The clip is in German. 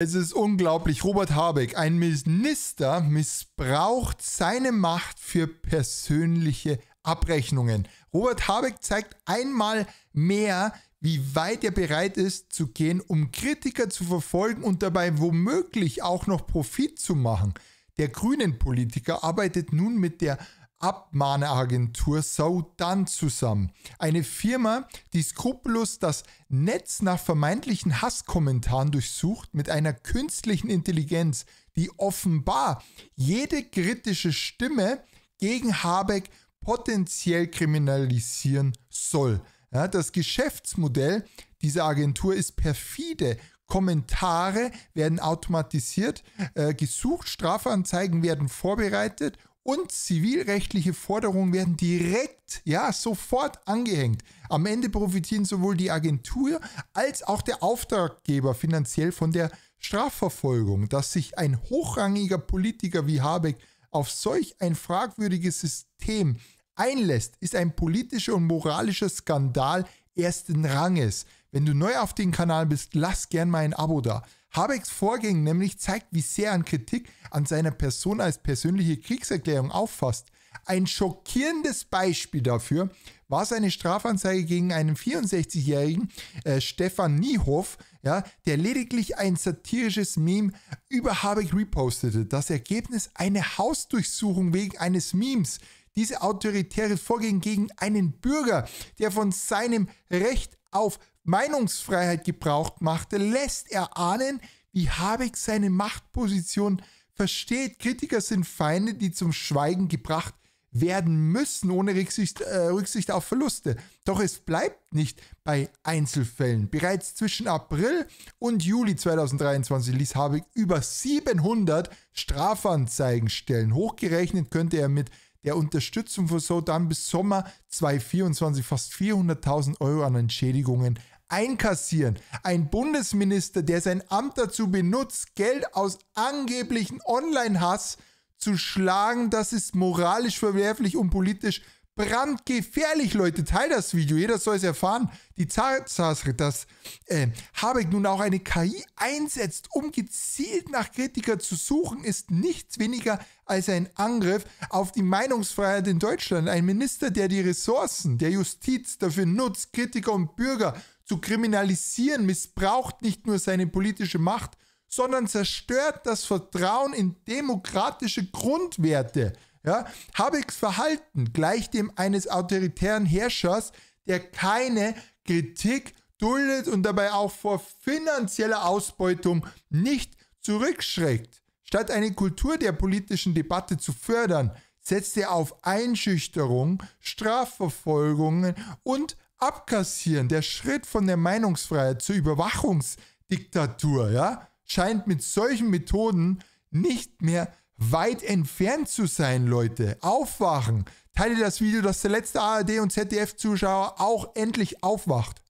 Es ist unglaublich. Robert Habeck, ein Minister, missbraucht seine Macht für persönliche Abrechnungen. Robert Habeck zeigt einmal mehr, wie weit er bereit ist zu gehen, um Kritiker zu verfolgen und dabei womöglich auch noch Profit zu machen. Der grünen Politiker arbeitet nun mit der Abmahneragentur Soudan zusammen. Eine Firma, die skrupellos das Netz nach vermeintlichen Hasskommentaren durchsucht mit einer künstlichen Intelligenz, die offenbar jede kritische Stimme gegen Habeck potenziell kriminalisieren soll. Ja, das Geschäftsmodell dieser Agentur ist perfide. Kommentare werden automatisiert, äh, gesucht, Strafanzeigen werden vorbereitet und zivilrechtliche Forderungen werden direkt, ja, sofort angehängt. Am Ende profitieren sowohl die Agentur als auch der Auftraggeber finanziell von der Strafverfolgung. Dass sich ein hochrangiger Politiker wie Habeck auf solch ein fragwürdiges System einlässt, ist ein politischer und moralischer Skandal ersten Ranges. Wenn du neu auf dem Kanal bist, lass gern mal ein Abo da. Habecks Vorgehen nämlich zeigt, wie sehr an Kritik an seiner Person als persönliche Kriegserklärung auffasst. Ein schockierendes Beispiel dafür war seine Strafanzeige gegen einen 64-jährigen äh, Stefan Niehoff, ja, der lediglich ein satirisches Meme über Habeck repostete. Das Ergebnis eine Hausdurchsuchung wegen eines Memes. Diese autoritäre Vorgehen gegen einen Bürger, der von seinem Recht auf Meinungsfreiheit gebraucht machte, lässt er ahnen, wie Habeck seine Machtposition versteht. Kritiker sind Feinde, die zum Schweigen gebracht werden müssen, ohne Rücksicht, äh, Rücksicht auf Verluste. Doch es bleibt nicht bei Einzelfällen. Bereits zwischen April und Juli 2023 ließ Habeck über 700 Strafanzeigen stellen. Hochgerechnet könnte er mit der Unterstützung für so dann bis Sommer 2024 fast 400.000 Euro an Entschädigungen einkassieren. Ein Bundesminister, der sein Amt dazu benutzt, Geld aus angeblichen Online-Hass zu schlagen, das ist moralisch verwerflich und politisch brandgefährlich, Leute. Teilt das Video, jeder soll es erfahren. Die Tatsache, dass äh, Habeck nun auch eine KI einsetzt, um gezielt nach Kritikern zu suchen, ist nichts weniger als ein Angriff auf die Meinungsfreiheit in Deutschland. Ein Minister, der die Ressourcen der Justiz dafür nutzt, Kritiker und Bürger zu kriminalisieren, missbraucht nicht nur seine politische Macht, sondern zerstört das Vertrauen in demokratische Grundwerte. Ja? Habecks Verhalten gleicht dem eines autoritären Herrschers, der keine Kritik duldet und dabei auch vor finanzieller Ausbeutung nicht zurückschreckt. Statt eine Kultur der politischen Debatte zu fördern, setzt er auf Einschüchterung, Strafverfolgungen und Abkassieren. Der Schritt von der Meinungsfreiheit zur Überwachungsdiktatur ja, scheint mit solchen Methoden nicht mehr weit entfernt zu sein, Leute. Aufwachen. Teile das Video, dass der letzte ARD- und ZDF-Zuschauer auch endlich aufwacht.